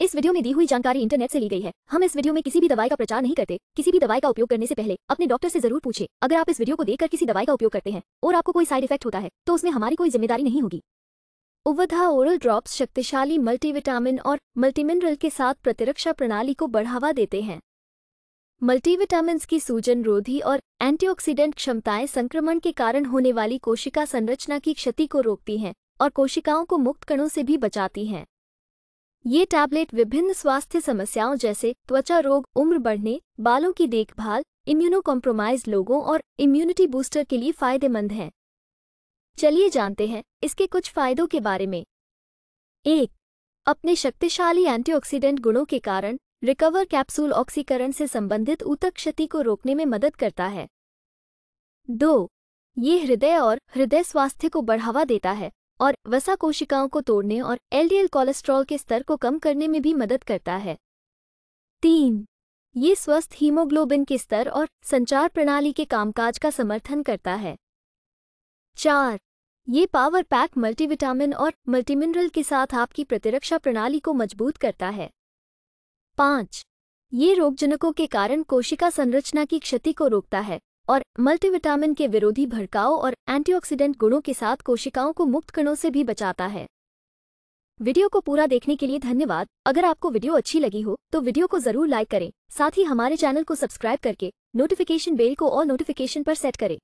इस वीडियो में दी हुई जानकारी इंटरनेट से ली गई है हम इस वीडियो में किसी भी दवाई का प्रचार नहीं करते किसी भी दवाई का उपयोग करने से पहले अपने डॉक्टर से जरूर पूछे अगर आप इस वीडियो को देखकर किसी दवाई का उपयोग करते हैं और आपको कोई साइड इफेक्ट होता है तो उसमें हमारी कोई जिम्मेदारी नहीं होगी उवधा ओरल ड्रॉप्स शक्तिशाली मल्टीविटामिन और मल्टीमिनरल के साथ प्रतिरक्षा प्रणाली को बढ़ावा देते हैं मल्टीविटामिन की सूजन रोधी और एंटीऑक्सीडेंट क्षमताएं संक्रमण के कारण होने वाली कोशिका संरचना की क्षति को रोकती हैं और कोशिकाओं को मुक्त कणों से भी बचाती हैं ये टैबलेट विभिन्न स्वास्थ्य समस्याओं जैसे त्वचा रोग उम्र बढ़ने बालों की देखभाल इम्यूनो कॉम्प्रोमाइज लोगों और इम्यूनिटी बूस्टर के लिए फायदेमंद हैं चलिए जानते हैं इसके कुछ फायदों के बारे में एक अपने शक्तिशाली एंटीऑक्सीडेंट गुणों के कारण रिकवर कैप्सूल ऑक्सीकरण से संबंधित ऊतक क्षति को रोकने में मदद करता है दो ये हृदय और हृदय स्वास्थ्य को बढ़ावा देता है और वसा कोशिकाओं को तोड़ने और एलडीएल कोलेस्ट्रॉल के स्तर को कम करने में भी मदद करता है तीन ये स्वस्थ हीमोग्लोबिन के स्तर और संचार प्रणाली के कामकाज का समर्थन करता है चार ये पावर पैक मल्टीविटामिन और मल्टीमिनरल के साथ आपकी प्रतिरक्षा प्रणाली को मजबूत करता है पाँच ये रोगजनकों के कारण कोशिका संरचना की क्षति को रोकता है और मल्टीविटामिन के विरोधी भड़काओ और एंटीऑक्सीडेंट गुणों के साथ कोशिकाओं को मुक्त कणों से भी बचाता है वीडियो को पूरा देखने के लिए धन्यवाद अगर आपको वीडियो अच्छी लगी हो तो वीडियो को जरूर लाइक करें साथ ही हमारे चैनल को सब्सक्राइब करके नोटिफिकेशन बेल को और नोटिफिकेशन पर सेट करें